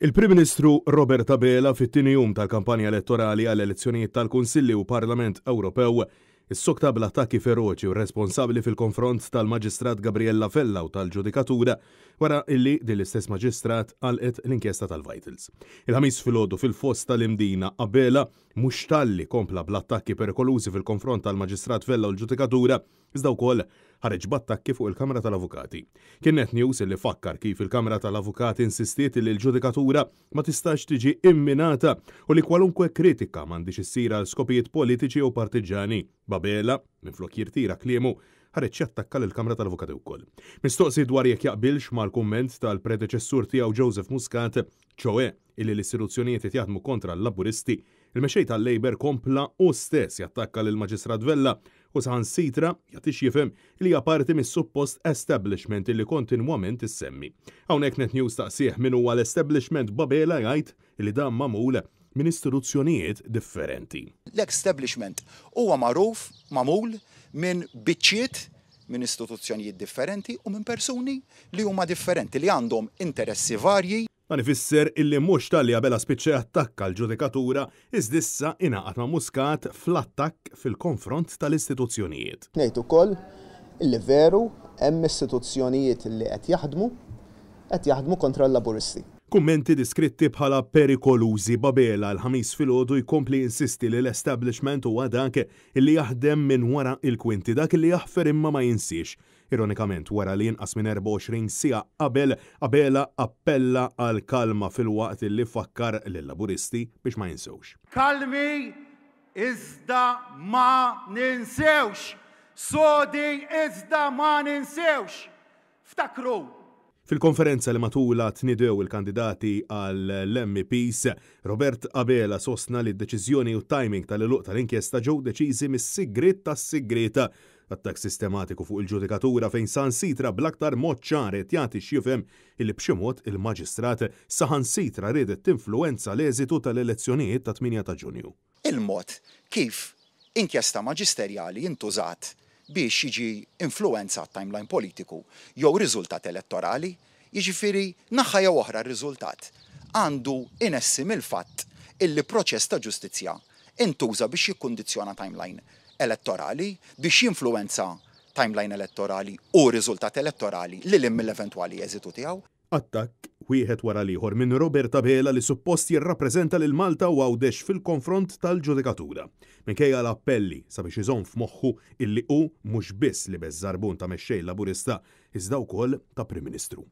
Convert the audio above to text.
Il-Prim Ministru Robert Tabela fit-tieni jum tal-kampanja elettorali għall elezzjonijiet tal-Kunsilli u Parlament Ewropew is sokta tabla attakki feroċi u responsabbli fil-konfront tal-Maġistrat Gabriella Fella u tal-Ġudikatura wara illi din l-istess Maġistrat għalqet l-inkjesta tal-Vitals. Il-ħamis filgħodu fil-fost tal-imdina qabela mhux talli kompla bl-attakki perikolużi fil-konfront tal-Maġistrat Fella u l-Ġudikatura iżda wkoll ħareġ battakki fuq il-Kamra tal-Avukati. Kienet news li fakkar kif il-Kamra tal-Avukati insistiet li l-ġudikatura ma tistax tiġi imminata u li kwalunkwe kritika m'għandix issir għal skopijiet politiċi u partiġani. Babela, minn flok jirtira kliemu, ħareċ jattakka l-Kamra tal-Avukati wkoll. Mistoqsi dwar jekk jaqbilx mal-kumment tal-predeċessur tiegħu Joseph Muscat ċoe illi l-istituzzjonijiet jaħdmu kontra l-laburisti, il-mexej tal-Labor kompla u stess jattakka l-Maġistrat Vella u saħan sitra jatix jifem li parti mis suppost establishment illi kontinwament semmi Hawnhekk net news taqsieħ minn huwa l-establishment babela jgħid li dan mamul minn istituzzjonijiet differenti. L-establishment huwa magħruf, mamul, minn biċċiet minn istituzzjonijiet differenti u minn persuni li huma differenti li għandhom interessi varji. Dan ifisser illi mhux tal-li għabela attakka l-ġudikatura iżdissa inaqat ma' muskat fl-attakk fil-konfront tal-istituzzjonijiet. Ngħid ukoll illi veru hemm istituzzjonijiet li qed jaħdmu qed jaħdmu kontra l-laburisti. Kummenti diskritti bħala perikolużi babela l-ħamis filgħodu jkompli insisti li l-establishment huwa dak illi jaħdem minn wara il-kwinti dak illi jaħfer imma ma jinsiex. Ironikament wara li jinqas minn 24 sija qabel qabela appella għal kalma fil-waqt illi fakkar lill-laburisti biex ma jinsewx. Kalmi iżda ma ninsewx, sodi iżda ma ninsewx. Ftakru Fil-konferenza li matula tnidew il-kandidati għall-MPs, Robert Abela sostna li d-deċizjoni u timing tal-iluq tal-inkjesta ġew deċiżi mis-sigrit tas sigrit attak sistematiku fuq il-ġudikatura fejn san sitra blaktar moċċare tjati xjufem il bximot il-maġistrat saħan sitra redet t-influenza l-eżitu tal-elezzjonijiet ta' 8 ta' ġunju. Il-mod kif inkjesta maġisterjali intużat biex jiġi influenza timeline politiku jew riżultat elettorali, jiġifieri naħħa jew oħra r-riżultat. Għandu inessim il-fatt illi proċess ta' ġustizzja intuża biex jikkundizzjona timeline elettorali biex jinfluenza timeline elettorali u riżultat elettorali li l-im mill-eventuali eżitu tiegħu. Attakk wieħed wara liħor minn Robert Tabela li suppost jirrappreżenta lil Malta u għawdex fil-konfront tal-ġudikatura. Minkejja l-appelli sabiex iżon f'moħħu illi hu mhux biss li beżarbun ta' mexxej laburista iżda wkoll ta' Prim Ministru.